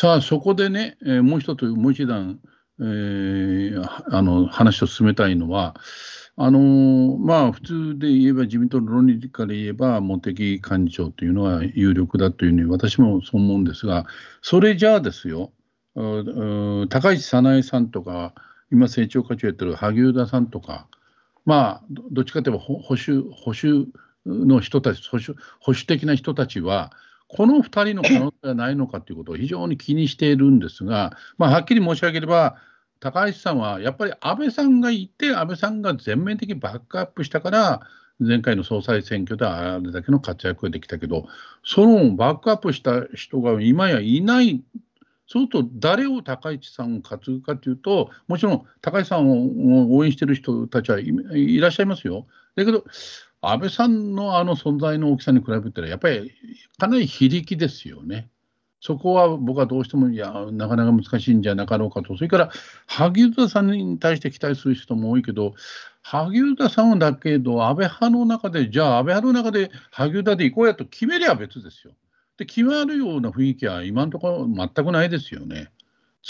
さあ、そこでね、えー、もう一つ、もう一段、えー、あの話を進めたいのは、あのー、まあ、普通で言えば、自民党の論理から言えば、茂木幹事長というのは有力だというふうに私もそう思うんですが、それじゃあですよ、高市早苗さんとか、今、政調課長やってる萩生田さんとか、まあ、どっちかといえば保守保守の人たち保守、保守的な人たちは、この2人の可能性はないのかということを非常に気にしているんですが、まあ、はっきり申し上げれば、高橋さんはやっぱり安倍さんがいて、安倍さんが全面的にバックアップしたから、前回の総裁選挙であれだけの活躍ができたけど、そのバックアップした人が今やいない、そうすると誰を高市さんを担ぐかというと、もちろん高市さんを応援している人たちはいらっしゃいますよ。だけど、安倍さんのあの存在の大きさに比べたら、やっぱりかなり非力ですよね。そこは僕はどうしてもいやなかなか難しいんじゃなかろうかと、それから萩生田さんに対して期待する人も多いけど、萩生田さんだけど、安倍派の中で、じゃあ安倍派の中で萩生田で行こうやと決めりゃ別ですよ。で、決まるような雰囲気は今のところ全くないですよね。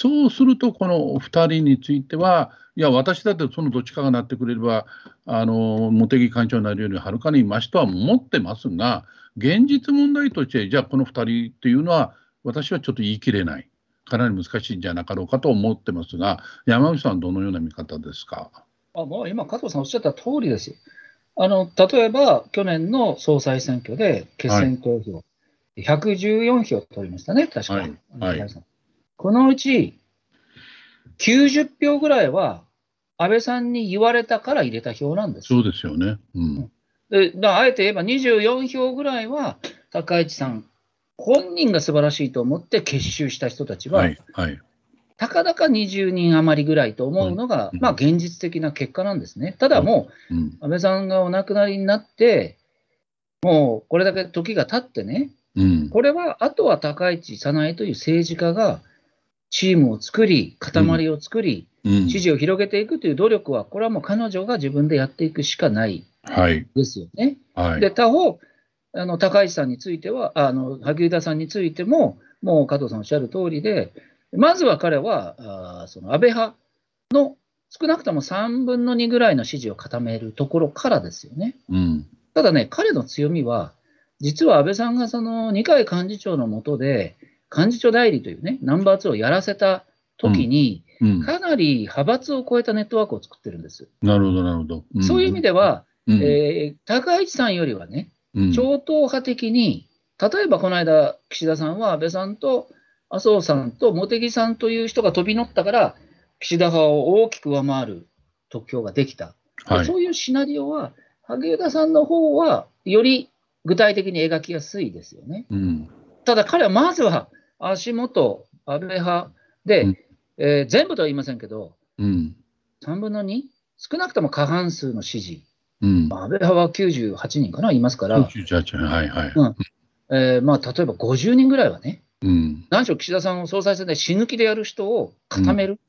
そうすると、この2人については、いや、私だってそのどっちかがなってくれれば、あの茂木幹事長になるよりはるかにましとは思ってますが、現実問題として、じゃあ、この2人っていうのは、私はちょっと言い切れない、かなり難しいんじゃなかろうかと思ってますが、山口さん、どのような見方ですか。あもう今、加藤さんおっしゃった通りです。あの例えば、去年の総裁選挙で決選投票、はい、114票取りましたね、確かに。はいはいこのうち90票ぐらいは安倍さんに言われたから入れた票なんです。そうですよね。うん、であえて言えば24票ぐらいは高市さん本人が素晴らしいと思って結集した人たちは、はいはい、たかだか20人余りぐらいと思うのが、まあ、現実的な結果なんですね。ただもう、うん、安倍さんがお亡くなりになって、もうこれだけ時が経ってね、うん、これはあとは高市早苗という政治家がチームを作り、塊を作り、支持を広げていくという努力は、これはもう彼女が自分でやっていくしかないですよね。はいはい、で他方あの、高市さんについては、あの萩生田さんについても、もう加藤さんおっしゃる通りで、まずは彼は、あその安倍派の少なくとも3分の2ぐらいの支持を固めるところからですよね。うん、ただね、彼の強みは、実は安倍さんがその二階幹事長の下で、幹事長代理というね、ナンバー2をやらせた時に、かなり派閥を超えたネットワークを作ってるんです。なるほど、なるほど。そういう意味では、え高市さんよりはね、超党派的に、例えばこの間、岸田さんは安倍さんと麻生さんと茂木さんという人が飛び乗ったから、岸田派を大きく上回る特許ができた。はい、そういうシナリオは、萩生田さんの方は、より具体的に描きやすいですよね。ただ彼はまずは足元、安倍派で、うん、えー、全部とは言いませんけど、うん、3分の2、少なくとも過半数の支持、うん、安倍派は98人かな、いますから、はいはいうんえまあ、例えば50人ぐらいはね、うん、何しろ岸田さんを総裁選で死ぬ気でやる人を固める、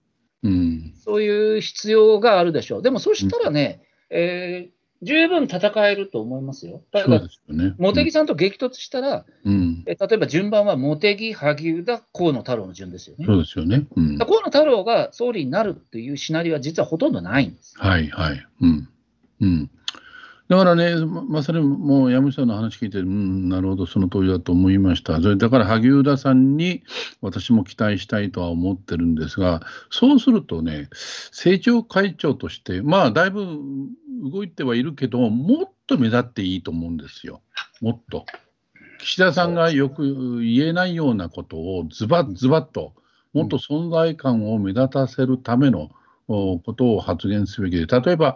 うん、うん、そういう必要があるでしょう。でもそしたらね、うん、えー十分戦えると思いますよ。ただ、ね、茂木さんと激突したら、うん、え例えば順番は茂木、萩生田、河野太郎の順ですよね。そうですよね、うん、河野太郎が総理になるっていうシナリオは実はほとんどないんです。はいはい。うんうん、だからね、まさにもう、山下の話聞いて、うん、なるほど、その通りだと思いました。それだから、萩生田さんに私も期待したいとは思ってるんですが、そうするとね、政調会長として、まあ、だいぶ動いてはいるけど、もっと目立っていいと思うんですよ、もっと。岸田さんがよく言えないようなことをズバッズバッと、もっと存在感を目立たせるためのことを発言すべきで、例えば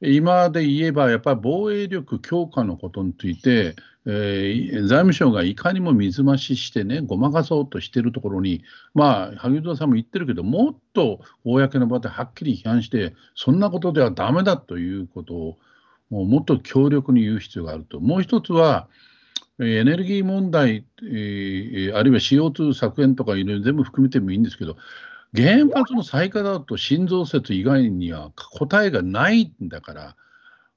今で言えば、やっぱり防衛力強化のことについて、えー、財務省がいかにも水増ししてね、ごまかそうとしているところに、まあ、萩生田さんも言ってるけど、もっと公の場ではっきり批判して、そんなことではだめだということを、もうもっと強力に言う必要があると。もう一つは、エネルギー問題、あるいは CO2 削減とかいろいろ全部含めてもいいんですけど、原発の再稼働と新増設以外には答えがないんだから、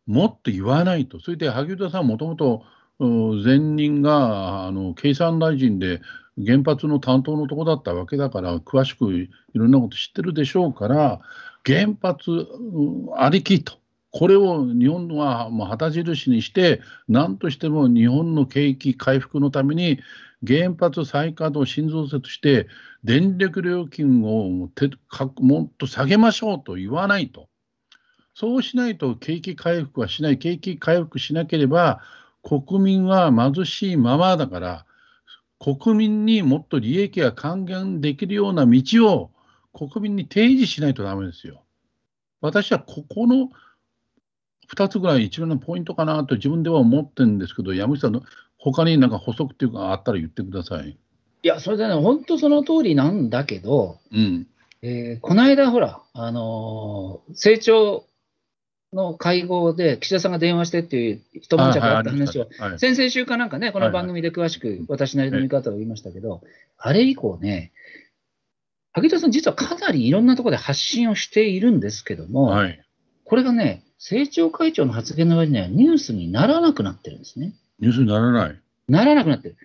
もっと言わないと、それで萩生田さん、もともと前任があの経産大臣で原発の担当のとこだったわけだから、詳しくいろんなこと知ってるでしょうから、原発ありきとこれを日本はもう旗印にして、なんとしても日本の景気回復のために、原発再稼働、新増設して、電力料金をもっと下げましょうと言わないと。そうしないと景気回復はしない、景気回復しなければ、国民は貧しいままだから、国民にもっと利益が還元できるような道を国民に提示しないとだめですよ。私はここの2つぐらい一番のポイントかなと自分では思ってるんですけど、山口さんの他になんか補足っていうかあったら言ってください。いや、それでね、本当その通りなんだけど、うん、えー、この間、ほら、あのー、成長の会合で岸田さんが電話してっていう一文着あった話を、はい、先々週かなんかね、この番組で詳しく私なりの見方を言いましたけど、はいはい、あれ以降ね、萩田さん、実はかなりいろんなところで発信をしているんですけども、はい、これがね、政調会長の発言の割にはニュースにならなくなってるんですね。ニュースにならない。ならなくなってる。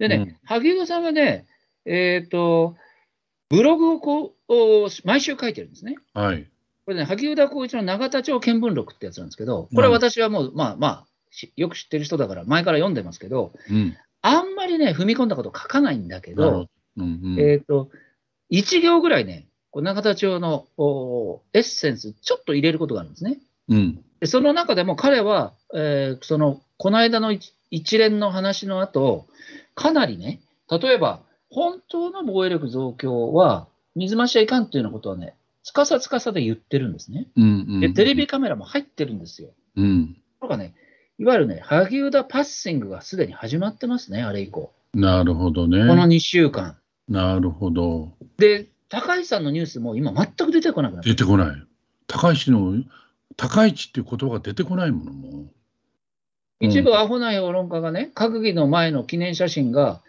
でね、うん、萩生田さんはね、えっ、ー、と、ブログをこう毎週書いてるんですね。はい。これね、萩生田光一の永田町見聞録ってやつなんですけど、これは私はもう、うん、まあまあ、よく知ってる人だから、前から読んでますけど、うん、あんまりね、踏み込んだこと書かないんだけど、えっ、と、1行ぐらいね、永田町のエッセンス、ちょっと入れることがあるんですね。うん、でその中でも彼は、えー、そのこの間の一連の話の後かなりね、例えば、本当の防衛力増強は水増しはいかんというようなことはね、つかさつかさで言ってるんですね。うんうんうん、でテレビカメラも入ってるんですよ。うん、とかね、いわゆるね、萩生田パッシングがすでに始まってますね、あれ以降。なるほどね。この2週間。なるほど。で、高市さんのニュースも今、全く出てこなくなっ出てこない。高市の、高市っていう言葉が出てこないものも。一部アホな世論家がね、閣議の前の記念写真が、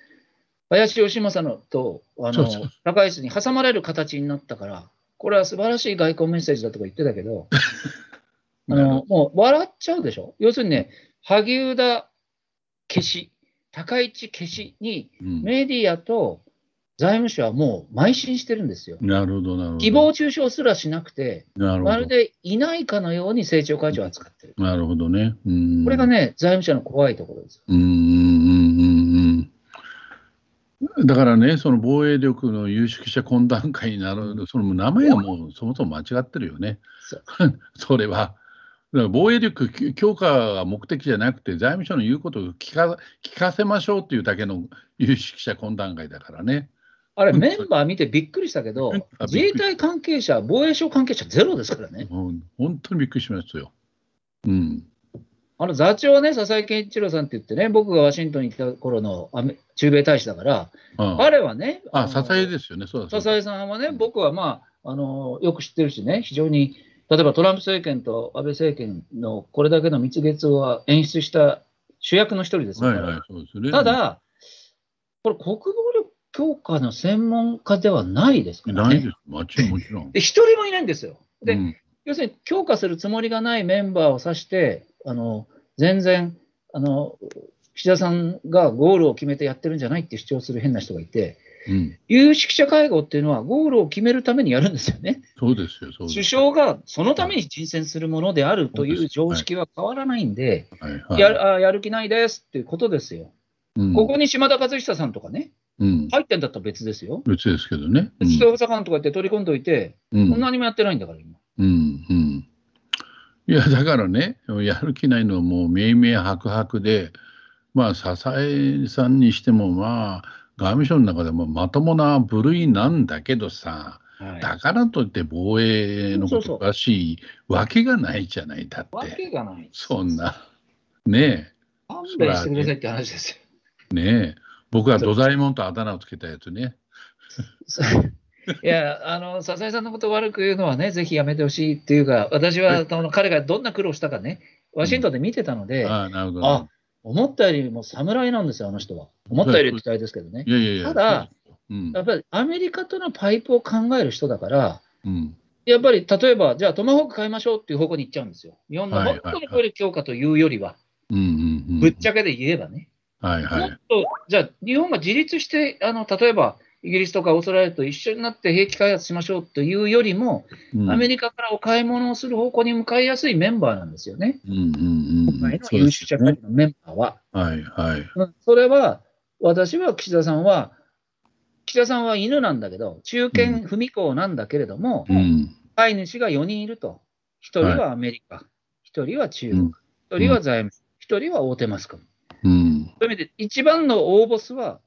林芳正のとあの高市に挟まれる形になったから、これは素晴らしい外交メッセージだとか言ってたけど、あのもう笑っちゃうでしょ。要するにね、萩生田消し、高市消しに、メディアと財務省はもう邁進してるんですよ。なるほど、なるほど。誹謗中傷すらしなくて、なるほどまるでいないかのように政調会長を扱ってる。なるほどね。うんこれがね、財務省の怖いところですうんうんうんうん。だからね、その防衛力の有識者懇談会になる、その名前はもうそもそも間違ってるよね。そ それは。防衛力強化が目的じゃなくて、財務省の言うことを聞か聞かせましょうというだけの有識者懇談会だからね。あれ、メンバー見てびっくりしたけど、自衛隊関係者、防衛省関係者、ゼロですからね。うん、本当にびっくりしましたよ。うん、あの座長はね、佐々木健一郎さんって言ってね、僕がワシントンにいた頃の中米大使だから、彼はね、あ佐々木ですよね、そう佐々木さんはね、僕は、まあ、あのよく知ってるしね、非常に、例えばトランプ政権と安倍政権のこれだけの蜜月を演出した主役の一人ですから、はいただ、これ、国防教科の専門家ではないですかね。ないです、もちろん、で、一人もいないんですよ。で、うん、要するに強化するつもりがないメンバーを指して、あの全然あの、岸田さんがゴールを決めてやってるんじゃないって主張する変な人がいて、うん、有識者会合っていうのは、ゴールを決めるためにやるんですよね。そうですよ首相がそのために人選するものであるという常識は変わらないんで、はいはいはい、ややる気ないですっていうことですよ。うん、ここに島田和久さんとかね、入ってんだったら別ですよ。別ですけどね。うん、大阪とかって取り込んどいて、うん、何もやってないんだから、今。うんうん、いや、だからね、やる気ないのはもう、めいめいはくはくで、まあ、笹江さんにしても、まあ、外務省の中でもまともな部類なんだけどさ、はい、だからといって防衛のことらしいわけがないじゃない、だって。わけがない。そんな。ねえ。勘弁してくださいって話ですよ。ねえ。僕は土左もんとあだ名をつけたやつね。いや、あの、笹井さんのことを悪く言うのはね、ぜひやめてほしいっていうか、私は、あの彼がどんな苦労したかね、ワシントンで見てたので、うん、あなるほど、ね、あ思ったよりも侍なんですよ、あの人は。思ったより期待ですけどね。いやいやいやただ、うん、やっぱりアメリカとのパイプを考える人だから、うん、やっぱり例えば、じゃあトマホーク買いましょうっていう方向に行っちゃうんですよ。日本の本当にこれ強化というよりは、ぶっちゃけで言えばね。はいはい、もっと、じゃあ、日本が自立して、あの例えばイギリスとかオーストラリアと一緒になって兵器開発しましょうというよりも、うん、アメリカからお買い物をする方向に向かいやすいメンバーなんですよね、うんうんうん、今回の有識者会のメンバーは。ね、はいはい、それは、私は岸田さんは、岸田さんは犬なんだけど、中堅不未なんだけれども、うん、飼い主が4人いると、1人はアメリカ、はい、1人は中国、1人は財務省、1人は大手マスコミ。そういう意味で、一番の大ボスは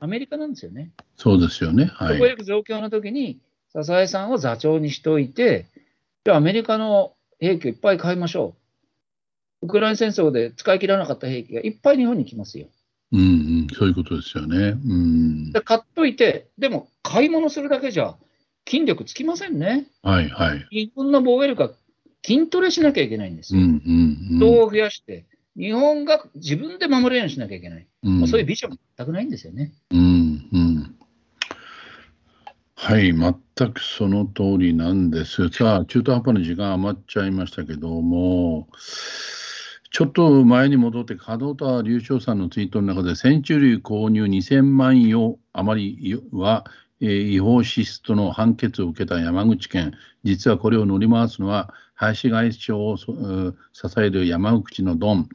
アメリカなんですよね。そうですよね。はい。よく状況の時に、笹江さんを座長にしておいて、じゃあアメリカの兵器をいっぱい買いましょう。ウクライナ戦争で使い切らなかった兵器がいっぱい日本に来ますよ。うん、うん、そういうことですよね。うん。で買っといて、でも買い物するだけじゃ筋力つきませんね。はいはい。日本の防衛力は筋トレしなきゃいけないんですよ。人を増やして、日本が自分で守れるようにしなきゃいけない、うん、そういうビジョン全くないんですよね。うん、うん、はい、全くその通りなんです。さあ、中途半端な時間余っちゃいましたけども、ちょっと前に戻って、門田隆翔さんのツイートの中で、センチュリー購入2000万余りは、えー、違法支出の判決を受けた山口県、実はこれを乗り回すのは、林外相を支える山口のドン、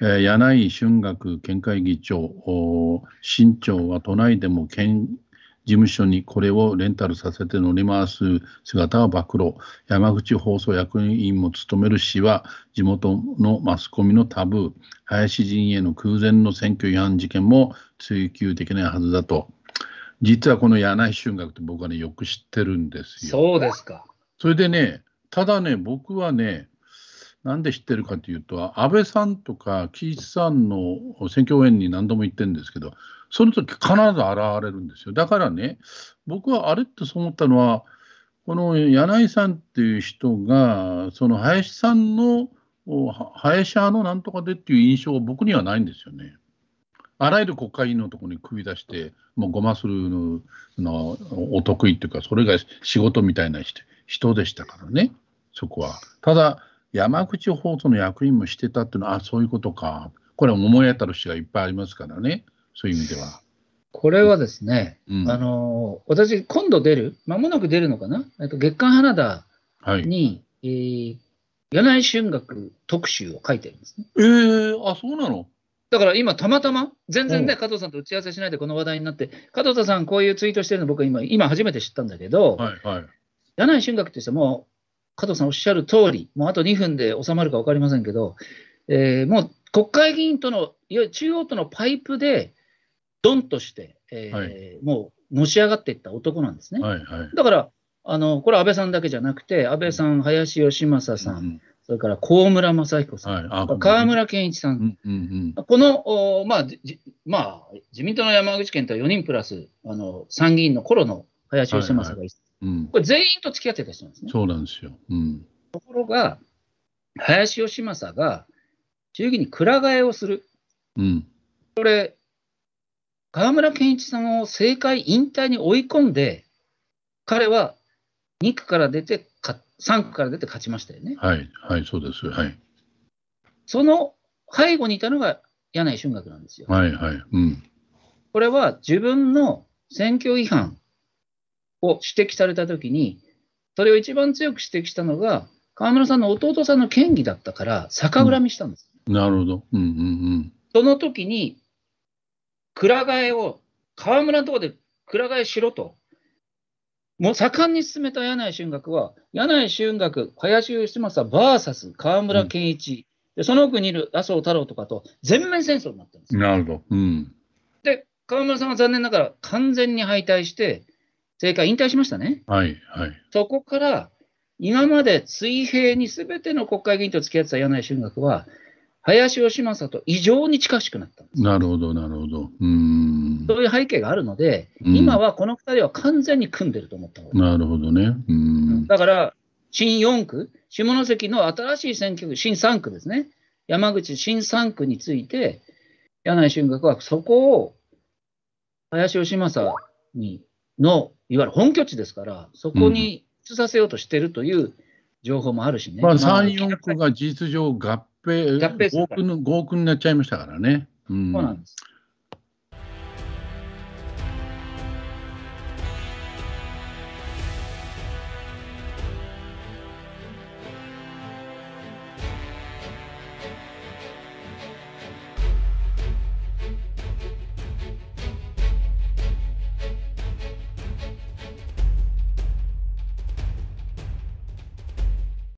えー、柳井俊学県会議長、新長は都内でも県事務所にこれをレンタルさせて乗り回す姿は暴露山口放送役員も務める市は地元のマスコミのタブー林陣営の空前の選挙違反事件も追及できないはずだと実はこの柳井俊学って僕はねよく知ってるんですよ。そうですかそれでねただね、僕はね、なんで知ってるかというと、安倍さんとか岸さんの選挙応援に何度も行ってるんですけど、その時必ず現れるんですよ。だからね、僕はあれってそう思ったのは、この柳井さんっていう人が、その林さんの、林派のなんとかでっていう印象は僕にはないんですよね。あらゆる国会議員のところに首出して、もうごまするのお得意っていうか、それが仕事みたいな人でしたからね。そこは。ただ、山口放送の役員もしてたっていうのは、あそういうことか。これは思い当たる人がいっぱいありますからね、そういう意味では。これはですね、うん、あの私、今度出る、まもなく出るのかな、えっと、月刊花田に、はい、えー、柳井春学特集を書いてるんですね。えー、あそうなのだから今、たまたま、全然ね、加藤さんと打ち合わせしないでこの話題になって、加藤さん、こういうツイートしてるの、僕今、今初めて知ったんだけど、はいはい、柳井春学って人も加藤さんおっしゃる通り、もうあと2分で収まるか分かりませんけど、えー、もう国会議員との、いわゆる中央とのパイプで、ドンとして、えー、はい、もうのし上がっていった男なんですね。はいはい、だからあの、これ、安倍さんだけじゃなくて、安倍さん、林芳正さん、うん、それから高村正彦さん、はい、河村健一さん、このお、まあじまあ、自民党の山口県とは4人プラスあの参議院の頃の林芳正が、はいはい、うん、これ全員と付き合ってた人なんですね。そうなんですよ、うん、ところが、林芳正が忠義に鞍替えをする、うん、これ、河村健一さんを政界引退に追い込んで、彼は2区から出てか、3区から出て勝ちましたよね。はい、はい、そうです。はい、その背後にいたのが柳井俊学なんですよ。はいはいうん、これは自分の選挙違反を指摘されたときに、それを一番強く指摘したのが、河村さんの弟さんの県議だったから、逆恨みしたんです。うん、なるほど。うんうんうん。その時に、くら替えを、河村のところでくら替えしろと。もう盛んに進めた柳井俊学は、柳井俊学、林義政 VS 河村健一、うん、で、その奥にいる麻生太郎とかと全面戦争になってるんですなるほど、うん、で、河村さんは残念ながら完全に敗退して、政界引退しましたね。はい、はい。そこから、今まで水平にすべての国会議員と付き合ってた柳井俊学は、林芳正と異常に近しくなったんです。なるほど、なるほど。うんそういう背景があるので、今はこの2人は完全に組んでると思った方がいい。なるほどね。うんだから、新4区、下関の新しい選挙区、新3区ですね、山口新3区について、柳井俊学はそこを林芳正にのいわゆる本拠地ですから、そこに移させようとしてるという情報もあるしね。まあ、3、4個が事実上合併、合併5億になっちゃいましたからね。うん、そうなんです。